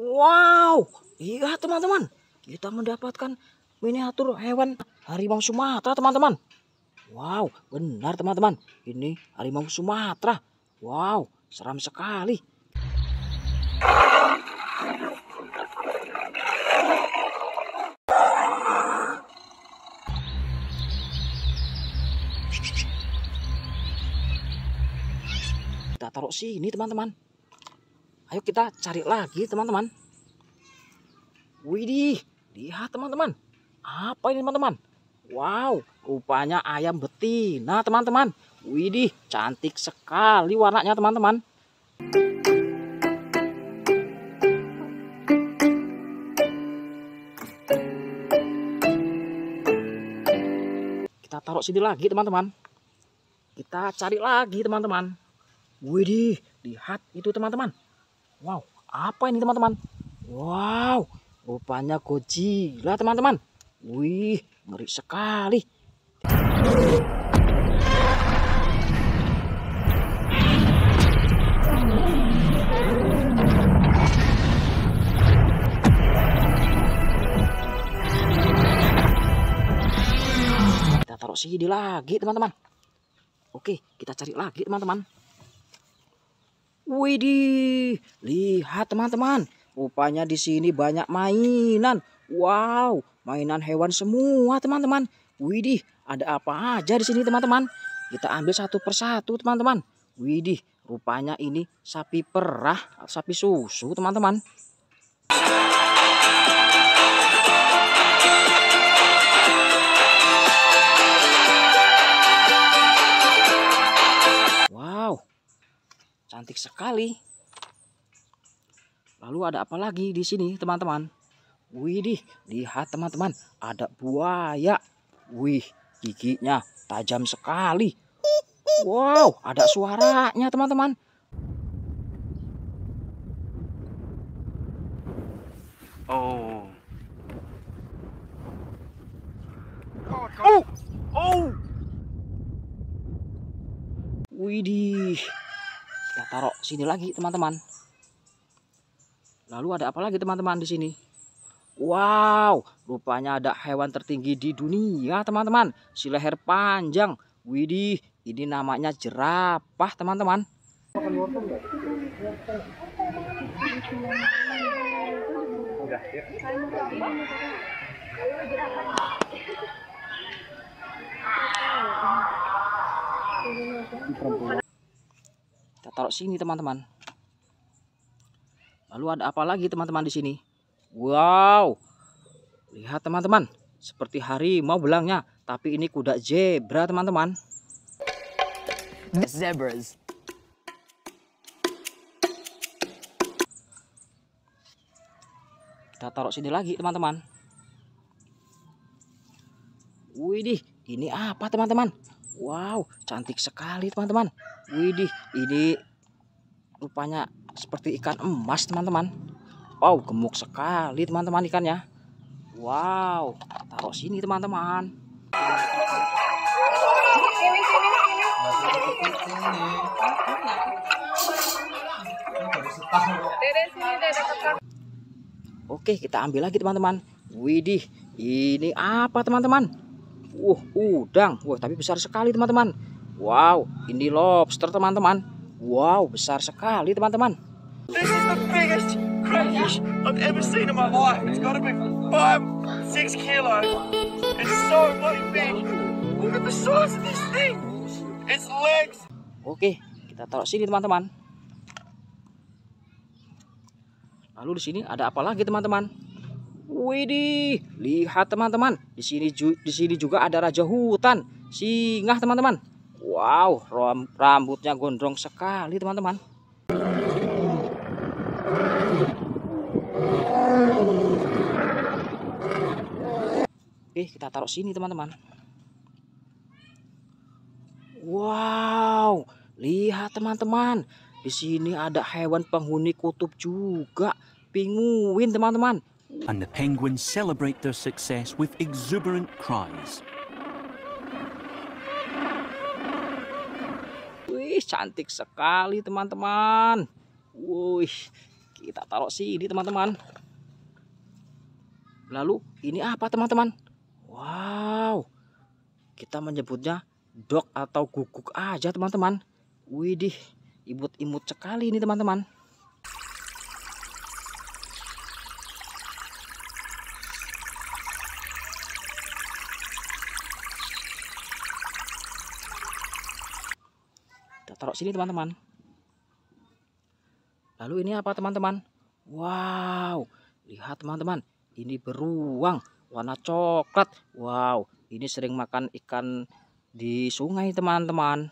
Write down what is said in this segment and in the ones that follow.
Wow, iya teman-teman. Kita mendapatkan miniatur hewan harimau Sumatera teman-teman. Wow, benar teman-teman. Ini harimau Sumatera. Wow, seram sekali. Kita taruh sini teman-teman. Ayo kita cari lagi teman-teman. Widih, lihat teman-teman. Apa ini teman-teman? Wow, rupanya ayam betina teman-teman. Widih, cantik sekali warnanya teman-teman. Kita taruh sini lagi teman-teman. Kita cari lagi teman-teman. Widih, lihat itu teman-teman. Wow, apa ini teman-teman? Wow, rupanya Godzilla teman-teman. Wih, ngeri sekali. Kita taruh sini lagi teman-teman. Oke, kita cari lagi teman-teman. Widih, lihat teman-teman. Rupanya di sini banyak mainan. Wow, mainan hewan semua teman-teman. Widih, ada apa aja di sini teman-teman? Kita ambil satu persatu teman-teman. Widih, rupanya ini sapi perah, sapi susu teman-teman. cantik sekali. Lalu ada apa lagi di sini teman-teman? Widih, lihat teman-teman, ada buaya. Wih, giginya tajam sekali. Wow, ada suaranya teman-teman. Oh. Oh. Oh. Widih taruh sini lagi teman-teman lalu ada apa lagi teman-teman di sini Wow rupanya ada hewan tertinggi di dunia teman-teman si leher panjang Widih ini namanya jerapah teman-teman perempuan taruh sini teman-teman lalu ada apa lagi teman-teman di sini wow lihat teman-teman seperti harimau belangnya tapi ini kuda zebra teman-teman zebras kita taruh sini lagi teman-teman Widih, ini apa teman-teman? Wow, cantik sekali teman-teman. Widih, ini rupanya seperti ikan emas teman-teman wow gemuk sekali teman-teman ikannya wow taruh sini teman-teman Oke kita ambil lagi teman-teman Widih ini apa teman-teman uh, udang Wah tapi besar sekali teman-teman Wow ini lobster teman-teman Wow, besar sekali teman-teman. Oke, kita taruh sini teman-teman. Lalu di sini ada apa lagi teman-teman? Widih, lihat teman-teman. Di sini di sini juga ada raja hutan, singa teman-teman. Wow, rambutnya gondrong sekali teman-teman. Oke, eh, kita taruh sini teman-teman. Wow, lihat teman-teman. Di sini ada hewan penghuni kutub juga, penguin teman-teman. And the penguins celebrate their success with exuberant cries. Wih, cantik sekali teman-teman. Wih, kita taruh sini teman-teman. Lalu ini apa teman-teman? Wow, kita menyebutnya dok atau guguk aja teman-teman. Widih, imut-imut sekali ini teman-teman. taruh sini teman-teman. Lalu ini apa teman-teman? Wow, lihat teman-teman, ini beruang warna coklat. Wow, ini sering makan ikan di sungai teman-teman.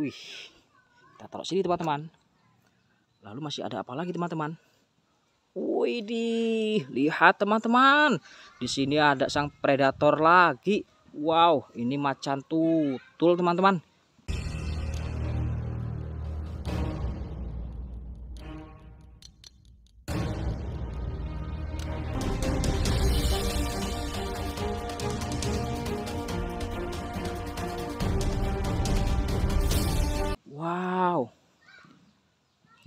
Wih, kita taruh sini teman-teman. Lalu masih ada apa lagi teman-teman? Wih, di, lihat teman-teman. Di sini ada sang predator lagi. Wow, ini macan tutul teman-teman.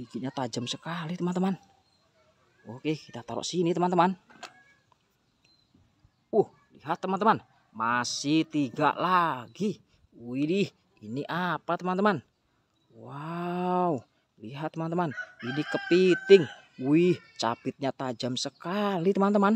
giginya tajam sekali teman-teman oke kita taruh sini teman-teman uh lihat teman-teman masih tiga lagi Wih ini apa teman-teman wow lihat teman-teman ini kepiting wih capitnya tajam sekali teman-teman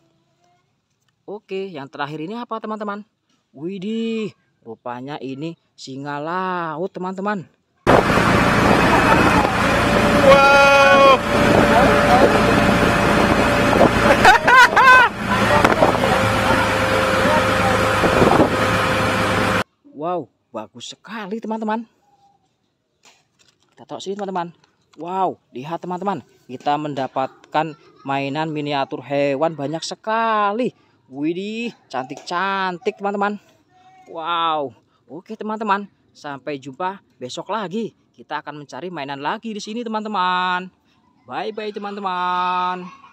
Oke, yang terakhir ini apa teman-teman? Widih, rupanya ini singa laut teman-teman. Wow. wow, bagus sekali teman-teman. Kita taruh sini teman-teman. Wow, lihat teman-teman. Kita mendapatkan mainan miniatur hewan banyak sekali. Widih, cantik-cantik teman-teman. Wow. Oke teman-teman, sampai jumpa besok lagi. Kita akan mencari mainan lagi di sini teman-teman. Bye-bye teman-teman.